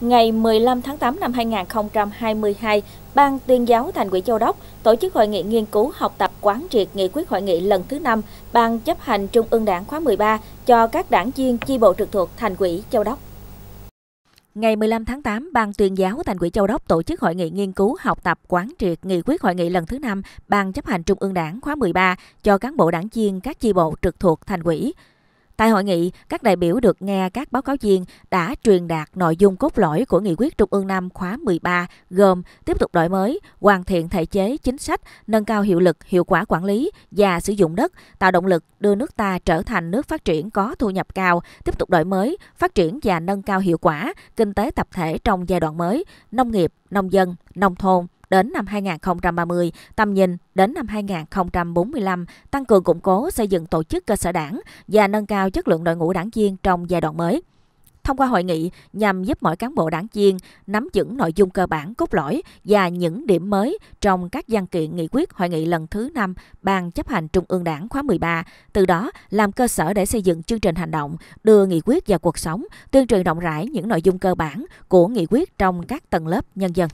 Ngày 15 tháng 8 năm 2022, Ban tuyên giáo Thành ủy Châu Đốc tổ chức hội nghị nghiên cứu học tập quán triệt nghị quyết hội nghị lần thứ 5 Ban chấp hành Trung ương Đảng khóa 13 cho các đảng viên chi bộ trực thuộc Thành ủy Châu Đốc. Ngày 15 tháng 8, Ban tuyên giáo Thành ủy Châu Đốc tổ chức hội nghị nghiên cứu học tập quán triệt nghị quyết hội nghị lần thứ 5 Ban chấp hành Trung ương Đảng khóa 13 cho cán bộ đảng viên các chi bộ trực thuộc Thành ủy. Tại hội nghị, các đại biểu được nghe các báo cáo viên đã truyền đạt nội dung cốt lõi của nghị quyết Trung ương 5 khóa 13 gồm tiếp tục đổi mới, hoàn thiện thể chế chính sách, nâng cao hiệu lực, hiệu quả quản lý và sử dụng đất, tạo động lực đưa nước ta trở thành nước phát triển có thu nhập cao, tiếp tục đổi mới, phát triển và nâng cao hiệu quả kinh tế tập thể trong giai đoạn mới, nông nghiệp, nông dân, nông thôn, đến năm 2030, tầm nhìn đến năm 2045, tăng cường củng cố xây dựng tổ chức cơ sở đảng và nâng cao chất lượng đội ngũ đảng viên trong giai đoạn mới thông qua hội nghị nhằm giúp mọi cán bộ đảng viên nắm vững nội dung cơ bản cốt lõi và những điểm mới trong các văn kiện nghị quyết hội nghị lần thứ 5 Ban chấp hành Trung ương Đảng khóa 13, từ đó làm cơ sở để xây dựng chương trình hành động, đưa nghị quyết vào cuộc sống, tuyên truyền rộng rãi những nội dung cơ bản của nghị quyết trong các tầng lớp nhân dân.